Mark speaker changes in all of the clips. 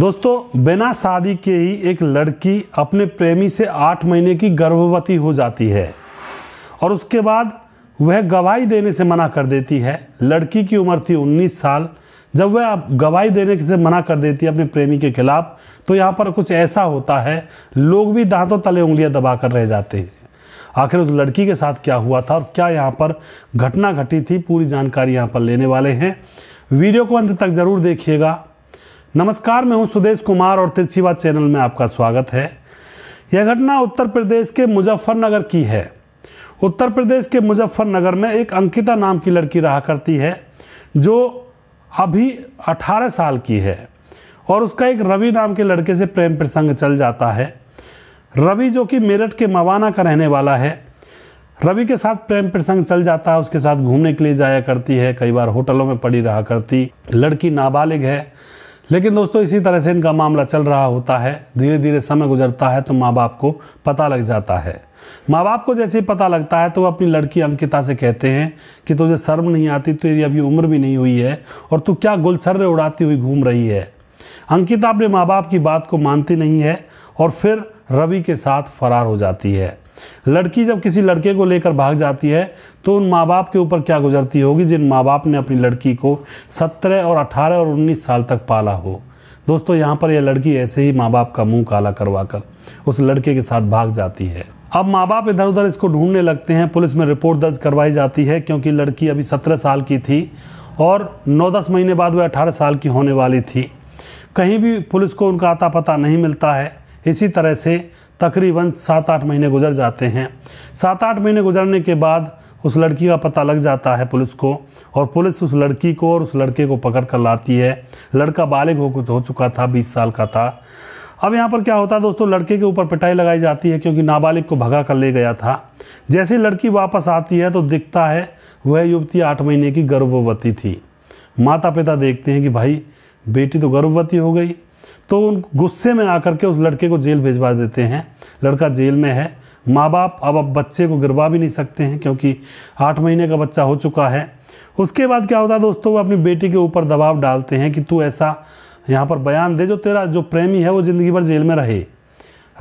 Speaker 1: दोस्तों बिना शादी के ही एक लड़की अपने प्रेमी से आठ महीने की गर्भवती हो जाती है और उसके बाद वह गवाही देने से मना कर देती है लड़की की उम्र थी 19 साल जब वह गवाही देने से मना कर देती है अपने प्रेमी के खिलाफ तो यहाँ पर कुछ ऐसा होता है लोग भी दांतों तले उंगलियाँ दबा कर रह जाते हैं आखिर उस लड़की के साथ क्या हुआ था और क्या यहाँ पर घटना घटी थी पूरी जानकारी यहाँ पर लेने वाले हैं वीडियो को अंत तक ज़रूर देखिएगा नमस्कार मैं हूं सुदेश कुमार और तिरछीवा चैनल में आपका स्वागत है यह घटना उत्तर प्रदेश के मुजफ्फरनगर की है उत्तर प्रदेश के मुजफ्फरनगर में एक अंकिता नाम की लड़की रहा करती है जो अभी 18 साल की है और उसका एक रवि नाम के लड़के से प्रेम प्रसंग चल जाता है रवि जो कि मेरठ के मवाना का रहने वाला है रवि के साथ प्रेम प्रसंग चल जाता है उसके साथ घूमने के लिए जाया करती है कई बार होटलों में पड़ी रहा करती लड़की नाबालिग है लेकिन दोस्तों इसी तरह से इनका मामला चल रहा होता है धीरे धीरे समय गुजरता है तो माँ बाप को पता लग जाता है माँ बाप को जैसे ही पता लगता है तो वो अपनी लड़की अंकिता से कहते हैं कि तुझे शर्म नहीं आती तेरी अभी उम्र भी नहीं हुई है और तू क्या गुलसर्रे उड़ाती हुई घूम रही है अंकिता अपने माँ बाप की बात को मानती नहीं है और फिर रवि के साथ फरार हो जाती है लड़की जब किसी लड़के को लेकर भाग जाती है तो उन माँ बाप के ऊपर क्या गुजरती होगी जिन माँ बाप ने अपनी लड़की को सत्रह और अठारह और उन्नीस साल तक पाला हो दोस्तों यहाँ पर यह लड़की ऐसे ही माँ बाप का मुंह काला करवा कर उस लड़के के साथ भाग जाती है अब माँ बाप इधर उधर इसको ढूंढने लगते हैं पुलिस में रिपोर्ट दर्ज करवाई जाती है क्योंकि लड़की अभी सत्रह साल की थी और नौ दस महीने बाद वह अठारह साल की होने वाली थी कहीं भी पुलिस को उनका आता पता नहीं मिलता है इसी तरह से तकरीबन सात आठ महीने गुजर जाते हैं सात आठ महीने गुजरने के बाद उस लड़की का पता लग जाता है पुलिस को और पुलिस उस लड़की को और उस लड़के को पकड़ कर लाती है लड़का बालिग हो हो चुका था बीस साल का था अब यहाँ पर क्या होता है दोस्तों लड़के के ऊपर पिटाई लगाई जाती है क्योंकि नाबालिग को भगा कर ले गया था जैसे लड़की वापस आती है तो दिखता है वह युवती आठ महीने की गर्भवती थी माता पिता देखते हैं कि भाई बेटी तो गर्भवती हो गई तो उन गुस्से में आकर के उस लड़के को जेल भेजवा देते हैं लड़का जेल में है माँ बाप अब अब बच्चे को गिरवा भी नहीं सकते हैं क्योंकि आठ महीने का बच्चा हो चुका है उसके बाद क्या होता है दोस्तों वो अपनी बेटी के ऊपर दबाव डालते हैं कि तू ऐसा यहाँ पर बयान दे जो तेरा जो प्रेमी है वो ज़िंदगी भर जेल में रहे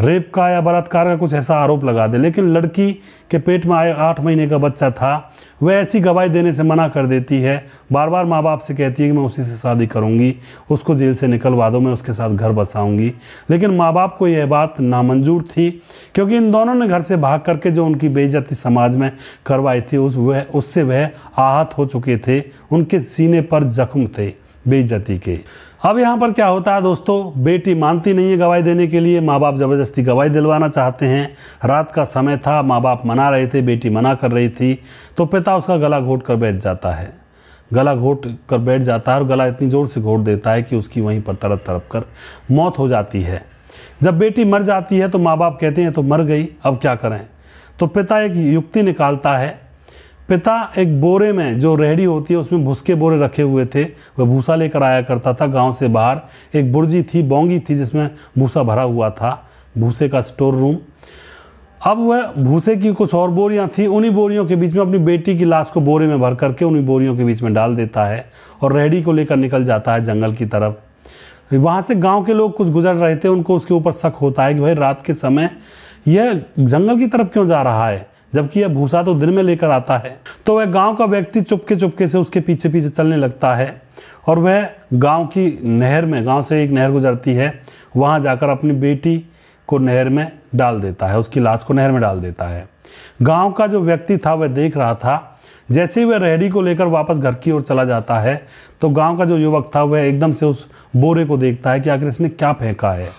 Speaker 1: रेप का या बलात्कार का कुछ ऐसा आरोप लगा दे लेकिन लड़की के पेट में आए आठ महीने का बच्चा था वह ऐसी गवाही देने से मना कर देती है बार बार माँ बाप से कहती है कि मैं उसी से शादी करूँगी उसको जेल से निकलवा दो मैं उसके साथ घर बसाऊँगी लेकिन माँ बाप को यह बात नामंजूर थी क्योंकि इन दोनों ने घर से भाग करके जो उनकी बेइज्जती समाज में करवाई थी उस वह उससे वह आहत हो चुके थे उनके सीने पर जख्म थे बेइज्जती के अब यहाँ पर क्या होता है दोस्तों बेटी मानती नहीं है गवाही देने के लिए माँ बाप ज़बरदस्ती गवाही दिलवाना चाहते हैं रात का समय था माँ बाप मना रहे थे बेटी मना कर रही थी तो पिता उसका गला घोट कर बैठ जाता है गला घोट कर बैठ जाता है और गला इतनी ज़ोर से घोट देता है कि उसकी वहीं पर तड़प तड़प कर मौत हो जाती है जब बेटी मर जाती है तो माँ बाप कहते हैं तो मर गई अब क्या करें तो पिता एक युक्ति निकालता है पिता एक बोरे में जो रेहड़ी होती है उसमें भूसके बोरे रखे हुए थे वह भूसा लेकर आया करता था गांव से बाहर एक बुर्जी थी बोंगी थी जिसमें भूसा भरा हुआ था भूसे का स्टोर रूम अब वह भूसे की कुछ और बोरियां थी उन्हीं बोरियों के बीच में अपनी बेटी की लाश को बोरे में भर करके उन्हीं बोरियों के बीच में डाल देता है और रेहड़ी को लेकर निकल जाता है जंगल की तरफ वहाँ से गांव के लोग कुछ गुजर रहे थे उनको उसके ऊपर शक होता है कि भाई रात के समय यह जंगल की तरफ क्यों जा रहा है जबकि यह भूसा तो दिन में लेकर आता है तो वह गांव का व्यक्ति चुपके चुपके से उसके पीछे पीछे चलने लगता है और वह गांव की नहर में गांव से एक नहर गुजरती है वहां जाकर अपनी बेटी को नहर में डाल देता है उसकी लाश को नहर में डाल देता है गांव का जो व्यक्ति था वह देख रहा था जैसे ही वह रेहड़ी को लेकर वापस घर की ओर चला जाता है तो गांव का जो युवक था वह एकदम से उस बोरे को देखता है कि आखिर इसने क्या फेंका है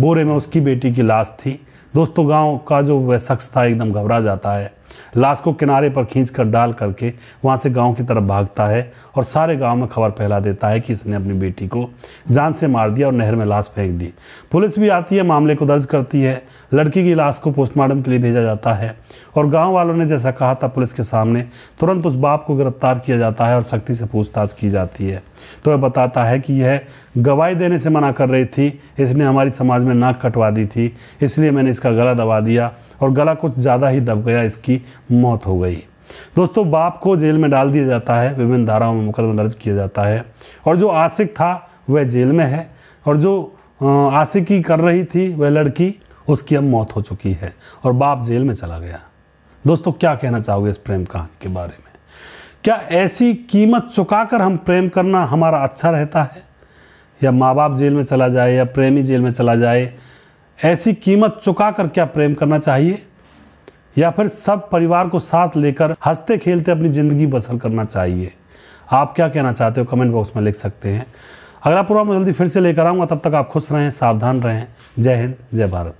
Speaker 1: बोरे में उसकी बेटी की लाश थी दोस्तों गांव का जो वह शख्स था एकदम घबरा जाता है लाश को किनारे पर खींच कर डाल करके वहाँ से गांव की तरफ भागता है और सारे गांव में खबर फैला देता है कि इसने अपनी बेटी को जान से मार दिया और नहर में लाश फेंक दी पुलिस भी आती है मामले को दर्ज करती है लड़की की लाश को पोस्टमार्टम के लिए भेजा जाता है और गांव वालों ने जैसा कहा था पुलिस के सामने तुरंत उस बाप को गिरफ्तार किया जाता है और सख्ती से पूछताछ की जाती है तो वह बताता है कि यह गवाही देने से मना कर रही थी इसने हमारी समाज में नाक कटवा दी थी इसलिए मैंने इसका गला दबा दिया और गला कुछ ज़्यादा ही दब गया इसकी मौत हो गई दोस्तों बाप को जेल में डाल दिया जाता है विभिन्न धाराओं में मुकदमा दर्ज किया जाता है और जो आशिक था वह जेल में है और जो आशिकी कर रही थी वह लड़की उसकी अब मौत हो चुकी है और बाप जेल में चला गया दोस्तों क्या कहना चाहोगे इस प्रेम कहानी के बारे में क्या ऐसी कीमत चुकाकर हम प्रेम करना हमारा अच्छा रहता है या माँ बाप जेल में चला जाए या प्रेमी जेल में चला जाए ऐसी कीमत चुका कर क्या प्रेम करना चाहिए या फिर सब परिवार को साथ लेकर हंसते खेलते अपनी ज़िंदगी बसर करना चाहिए आप क्या कहना चाहते हो कमेंट बॉक्स में लिख सकते हैं अगला प्रोग्राम जल्दी फिर से लेकर आऊँगा तब तक आप खुश रहें सावधान रहें जय हिंद जय भारत